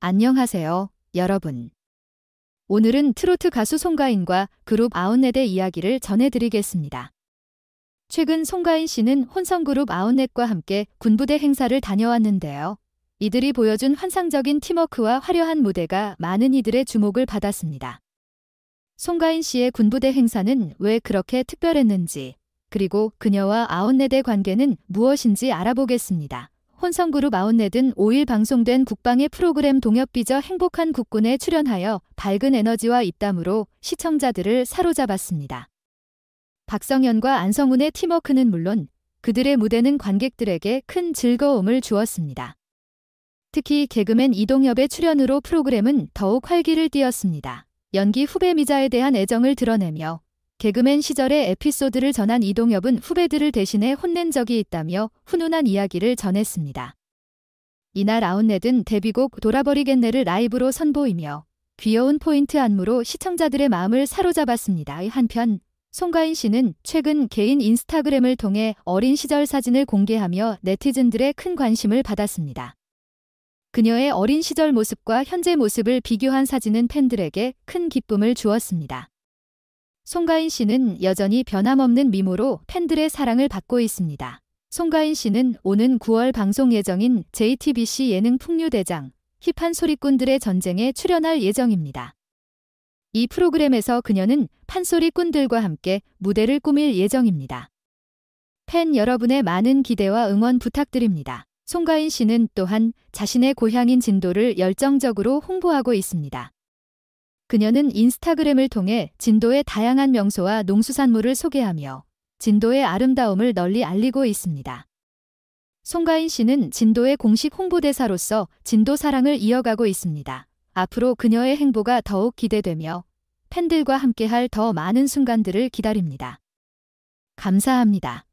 안녕하세요, 여러분. 오늘은 트로트 가수 송가인과 그룹 아웃넷의 이야기를 전해드리겠습니다. 최근 송가인 씨는 혼성그룹 아웃넷과 함께 군부대 행사를 다녀왔는데요. 이들이 보여준 환상적인 팀워크와 화려한 무대가 많은 이들의 주목을 받았습니다. 송가인 씨의 군부대 행사는 왜 그렇게 특별했는지, 그리고 그녀와 아웃넷의 관계는 무엇인지 알아보겠습니다. 혼성그룹 아웃넷 은 5일 방송된 국방의 프로그램 동엽비저 행복한 국군에 출연하여 밝은 에너지와 입담으로 시청자들을 사로잡았습니다. 박성현과 안성훈의 팀워크는 물론 그들의 무대는 관객들에게 큰 즐거움을 주었습니다. 특히 개그맨 이동엽의 출연으로 프로그램은 더욱 활기를 띄었습니다. 연기 후배미자에 대한 애정을 드러내며 개그맨 시절의 에피소드를 전한 이동엽은 후배들을 대신해 혼낸 적이 있다며 훈훈한 이야기를 전했습니다. 이날 아웃넷은 데뷔곡 돌아버리겠네를 라이브로 선보이며 귀여운 포인트 안무로 시청자들의 마음을 사로잡았습니다. 한편 송가인 씨는 최근 개인 인스타그램을 통해 어린 시절 사진을 공개하며 네티즌들의 큰 관심을 받았습니다. 그녀의 어린 시절 모습과 현재 모습을 비교한 사진은 팬들에게 큰 기쁨을 주었습니다. 송가인 씨는 여전히 변함없는 미모로 팬들의 사랑을 받고 있습니다. 송가인 씨는 오는 9월 방송 예정인 JTBC 예능 풍류대장 힙한 소리꾼들의 전쟁에 출연할 예정입니다. 이 프로그램에서 그녀는 판소리꾼들과 함께 무대를 꾸밀 예정입니다. 팬 여러분의 많은 기대와 응원 부탁드립니다. 송가인 씨는 또한 자신의 고향인 진도를 열정적으로 홍보하고 있습니다. 그녀는 인스타그램을 통해 진도의 다양한 명소와 농수산물을 소개하며 진도의 아름다움을 널리 알리고 있습니다. 송가인 씨는 진도의 공식 홍보대사로서 진도 사랑을 이어가고 있습니다. 앞으로 그녀의 행보가 더욱 기대되며 팬들과 함께할 더 많은 순간들을 기다립니다. 감사합니다.